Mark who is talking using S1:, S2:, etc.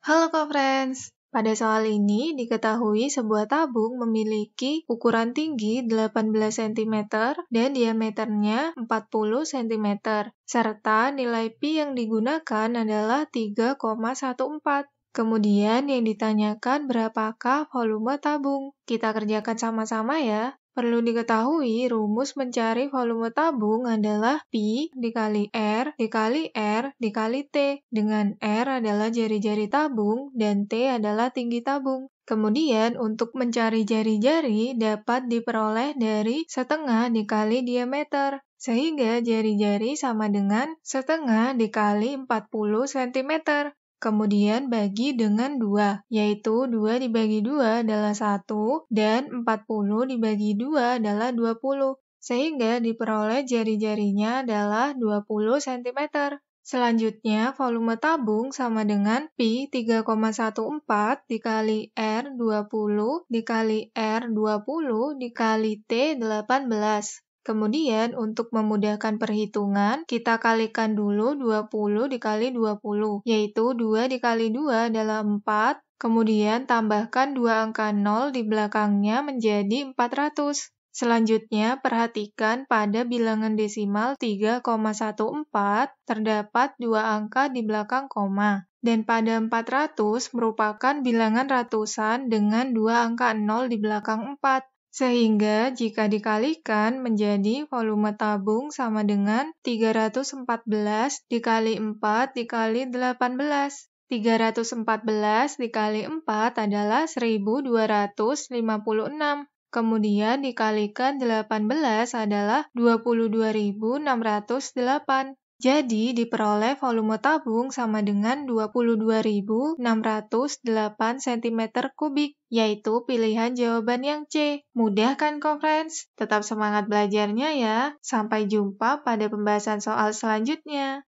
S1: Halo Kak friends pada soal ini diketahui sebuah tabung memiliki ukuran tinggi 18 cm dan diameternya 40 cm, serta nilai pi yang digunakan adalah 3,14. Kemudian yang ditanyakan berapakah volume tabung? Kita kerjakan sama-sama ya. Perlu diketahui, rumus mencari volume tabung adalah P dikali R dikali R dikali T, dengan R adalah jari-jari tabung dan T adalah tinggi tabung. Kemudian, untuk mencari jari-jari dapat diperoleh dari setengah dikali diameter, sehingga jari-jari sama dengan setengah dikali 40 cm. Kemudian bagi dengan 2, yaitu 2 dibagi 2 adalah 1 dan 40 dibagi 2 adalah 20, sehingga diperoleh jari-jarinya adalah 20 cm. Selanjutnya, volume tabung sama dengan Pi 3,14 dikali R 20 dikali R 20 dikali T 18. Kemudian untuk memudahkan perhitungan, kita kalikan dulu 20 dikali 20, yaitu 2 dikali 2 adalah 4, kemudian tambahkan 2 angka 0 di belakangnya menjadi 400. Selanjutnya, perhatikan pada bilangan desimal 3,14 terdapat dua angka di belakang koma, dan pada 400 merupakan bilangan ratusan dengan dua angka 0 di belakang 4 sehingga jika dikalikan menjadi volume tabung sama dengan 314 dikali 4 dikali 18. 314 dikali 4 adalah 1256. Kemudian dikalikan 18 adalah 22608. Jadi diperoleh volume tabung sama dengan 22.608 cm kubik, yaitu pilihan jawaban yang C. Mudah kan conference? Tetap semangat belajarnya ya. Sampai jumpa pada pembahasan soal selanjutnya.